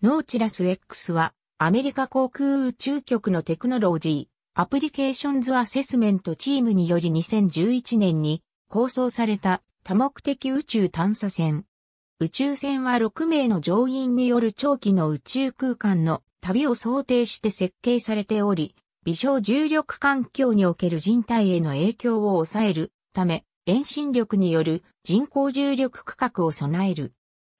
ノーチラス X は、アメリカ航空宇宙局のテクノロジー、アプリケーションズアセスメントチームにより2011年に構想された多目的宇宙探査船。宇宙船は6名の乗員による長期の宇宙空間の旅を想定して設計されており、微小重力環境における人体への影響を抑えるため、遠心力による人工重力区画を備える。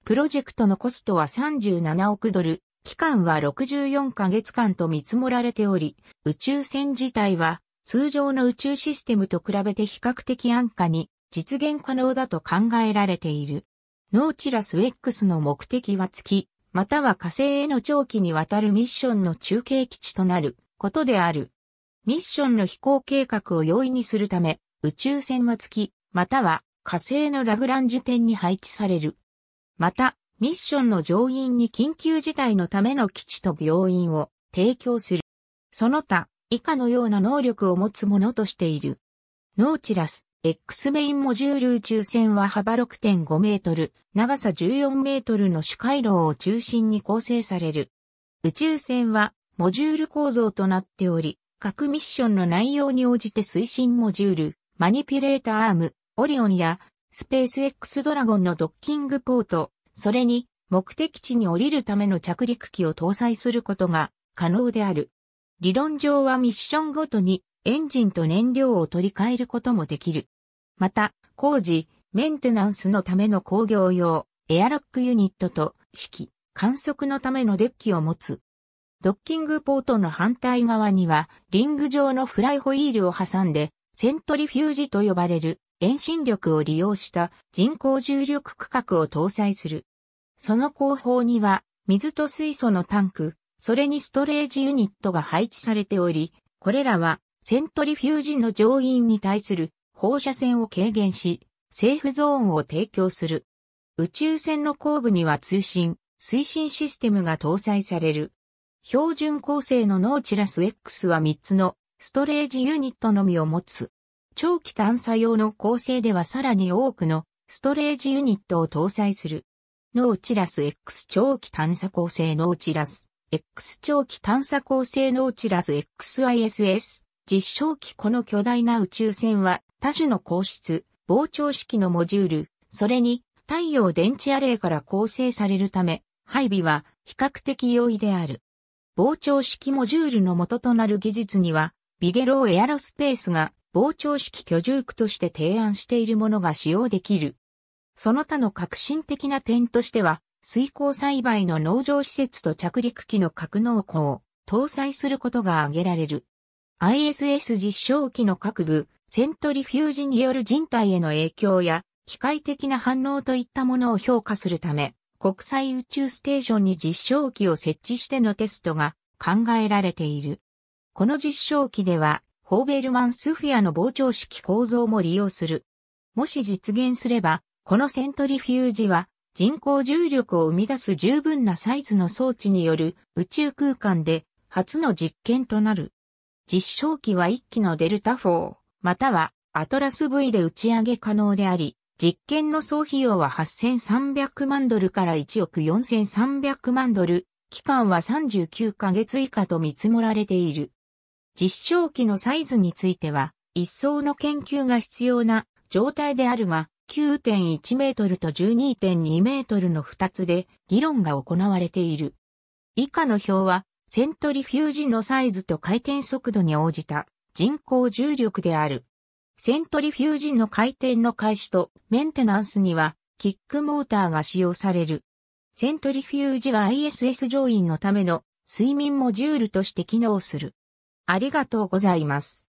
プロジェクトのコストは37億ドル、期間は64ヶ月間と見積もられており、宇宙船自体は通常の宇宙システムと比べて比較的安価に実現可能だと考えられている。ノーチラス X の目的は月、または火星への長期にわたるミッションの中継基地となることである。ミッションの飛行計画を容易にするため、宇宙船は月、または火星のラグランジュ点に配置されるまた、ミッションの乗員に緊急事態のための基地と病院を提供する。その他、以下のような能力を持つものとしている。ノーチラス、X メインモジュール宇宙船は幅6.5メートル、長さ14メートルの主回路を中心に構成される。宇宙船はモジュール構造となっており、各ミッションの内容に応じて推進モジュール、マニピュレーターアーム、オリオンやスペース X ドラゴンのドッキングポート、それに目的地に降りるための着陸機を搭載することが可能である。理論上はミッションごとにエンジンと燃料を取り替えることもできる。また、工事、メンテナンスのための工業用、エアロックユニットと、式、観測のためのデッキを持つ。ドッキングポートの反対側には、リング状のフライホイールを挟んで、セントリフュージと呼ばれる遠心力を利用した人工重力区画を搭載する。その後方には水と水素のタンク、それにストレージユニットが配置されており、これらはセントリフュージの乗員に対する放射線を軽減し、セーフゾーンを提供する。宇宙船の後部には通信、推進システムが搭載される。標準構成のノーチラス X は3つのストレージユニットのみを持つ。長期探査用の構成ではさらに多くのストレージユニットを搭載する。ノーチラス X 長期探査構成ノーチラス X 長期探査構成ノーチラス XISS 実証機この巨大な宇宙船は多種の硬質、膨張式のモジュール、それに太陽電池アレイから構成されるため、配備は比較的容易である。膨張式モジュールの元となる技術には、ビゲローエアロスペースが膨張式居住区として提案しているものが使用できる。その他の革新的な点としては、水耕栽培の農場施設と着陸機の格納庫を搭載することが挙げられる。ISS 実証機の各部、セントリフュージによる人体への影響や、機械的な反応といったものを評価するため、国際宇宙ステーションに実証機を設置してのテストが考えられている。この実証機では、ホーベルマンスフィアの膨張式構造も利用する。もし実現すれば、このセントリフュージは人工重力を生み出す十分なサイズの装置による宇宙空間で初の実験となる。実証機は1機のデルタ4、またはアトラス V で打ち上げ可能であり、実験の総費用は8300万ドルから1億4300万ドル、期間は39ヶ月以下と見積もられている。実証機のサイズについては、一層の研究が必要な状態であるが、9.1メートルと12.2メートルの2つで議論が行われている。以下の表は、セントリフュージのサイズと回転速度に応じた人工重力である。セントリフュージの回転の開始とメンテナンスにはキックモーターが使用される。セントリフュージは ISS 乗員のための睡眠モジュールとして機能する。ありがとうございます。